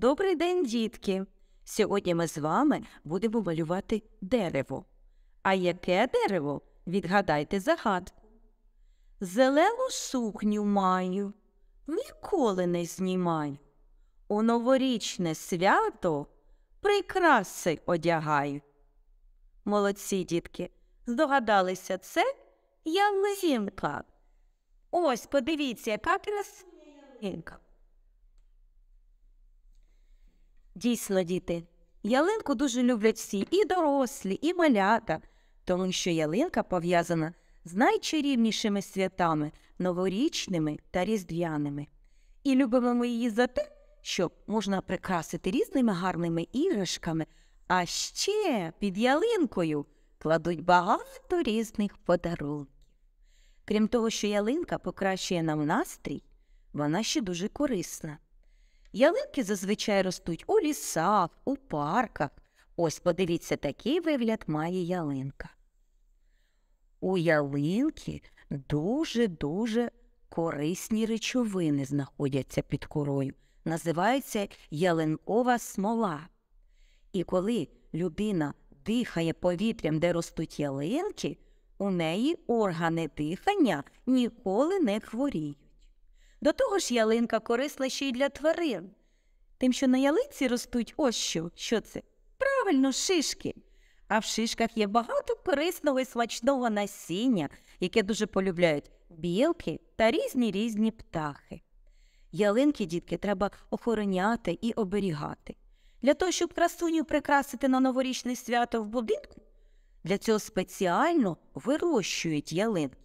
Добрий день, дітки! Сьогодні ми з вами будемо малювати дерево. А яке дерево? Відгадайте загадку. Зелену сукню маю, ніколи не знімаю. У новорічне свято прикраси одягаю. Молодці дітки, здогадалися це ялинка. Ось подивіться, яка красива ялинка. Дійсно, діти, ялинку дуже люблять всі і дорослі, і малята, тому що ялинка пов'язана з найчарівнішими святами, новорічними та різдвяними. І любимо ми її за те, що можна прикрасити різними гарними іграшками, а ще під ялинкою кладуть багато різних подарунків. Крім того, що ялинка покращує нам настрій, вона ще дуже корисна. Ялинки зазвичай ростуть у лісах, у парках. Ось подивіться, такий вигляд має ялинка. У ялинки дуже-дуже корисні речовини знаходяться під корою. Називається ялинкова смола. І коли людина дихає повітрям, де ростуть ялинки, у неї органи дихання ніколи не хворіють. До того ж, ялинка корисна ще й для тварин. Тим, що на ялинці ростуть ось що, що це? Правильно, шишки. А в шишках є багато корисного і смачного насіння, яке дуже полюбляють білки та різні різні птахи. Ялинки, дітки, треба охороняти і оберігати. Для того, щоб красуню прикрасити на новорічне свято в будинку, для цього спеціально вирощують ялинки.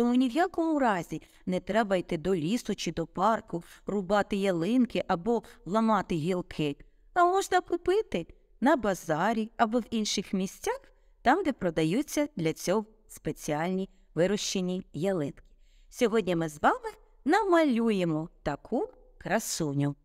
Тому ні в якому разі не треба йти до лісу чи до парку, рубати ялинки або ламати гілки, а можна купити на базарі або в інших місцях, там, де продаються для цього спеціальні вирощені ялинки. Сьогодні ми з вами намалюємо таку красуню.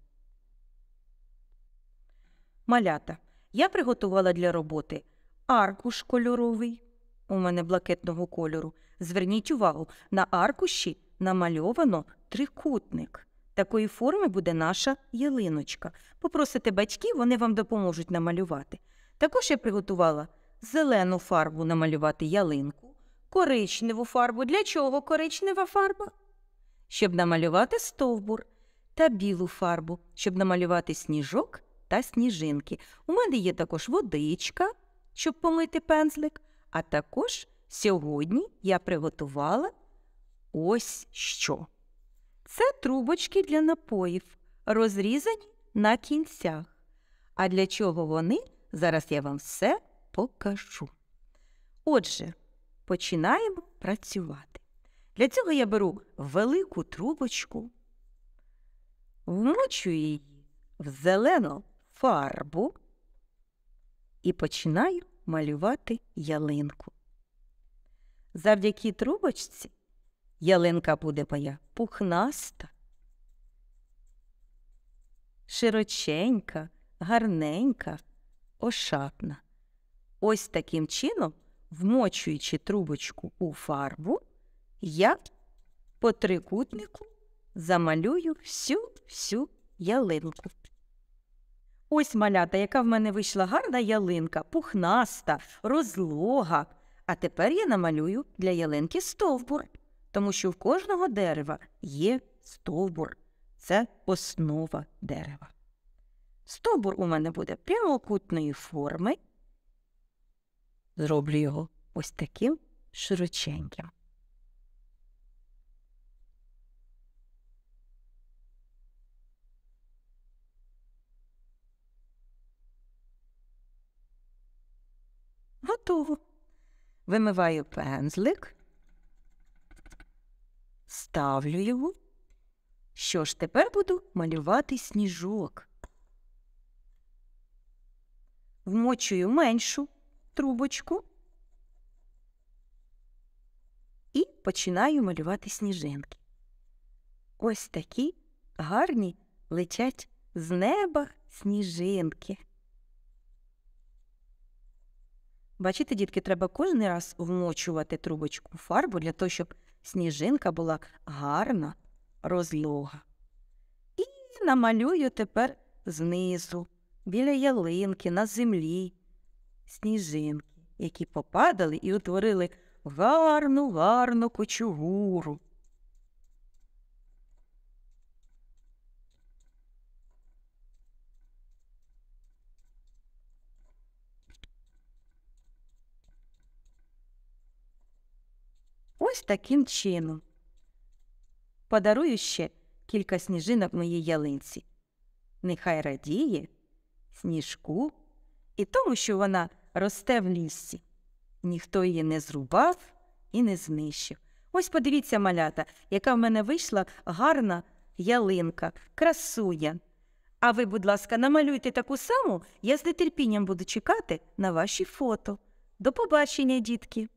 Малята я приготувала для роботи аркуш кольоровий, у мене блакитного кольору. Зверніть увагу, на аркуші намальовано трикутник. Такої форми буде наша ялиночка. Попросите батьків, вони вам допоможуть намалювати. Також я приготувала зелену фарбу намалювати ялинку, коричневу фарбу. Для чого коричнева фарба? Щоб намалювати стовбур та білу фарбу, щоб намалювати сніжок та сніжинки. У мене є також водичка, щоб помити пензлик, а також сьогодні я приготувала ось що. Це трубочки для напоїв, розрізані на кінцях. А для чого вони? Зараз я вам все покажу. Отже, починаємо працювати. Для цього я беру велику трубочку, вмочу її в зелену фарбу і починаю малювати ялинку. Завдяки трубочці ялинка буде моя пухнаста, широченька, гарненька, ошатна. Ось таким чином, вмочуючи трубочку у фарбу, я по трикутнику замалюю всю всю ялинку. Ось малята, яка в мене вийшла гарна ялинка, пухнаста, розлога. А тепер я намалюю для ялинки стовбур, тому що в кожного дерева є стовбур. Це основа дерева. Стовбур у мене буде прямокутної форми. Зроблю його ось таким широченьким. готово. Вимиваю пензлик, ставлю його. Що ж, тепер буду малювати сніжок. Вмочую меншу трубочку і починаю малювати сніжинки. Ось такі гарні летять з неба сніжинки. Бачите, дітки, треба кожен раз вмочувати трубочку фарбу для того, щоб сніжинка була гарна, розлога. І намалюю тепер знизу, біля ялинки, на землі сніжинки, які попадали і утворили гарну, гарну кочугуру. Ось таким чином. Подарую ще кілька сніжинок моїй ялинці. Нехай радіє, сніжку і тому, що вона росте в лісі. Ніхто її не зрубав і не знищив. Ось подивіться малята, яка в мене вийшла гарна ялинка, красуня. А ви, будь ласка, намалюйте таку саму, я з нетерпінням буду чекати на ваші фото. До побачення, дітки!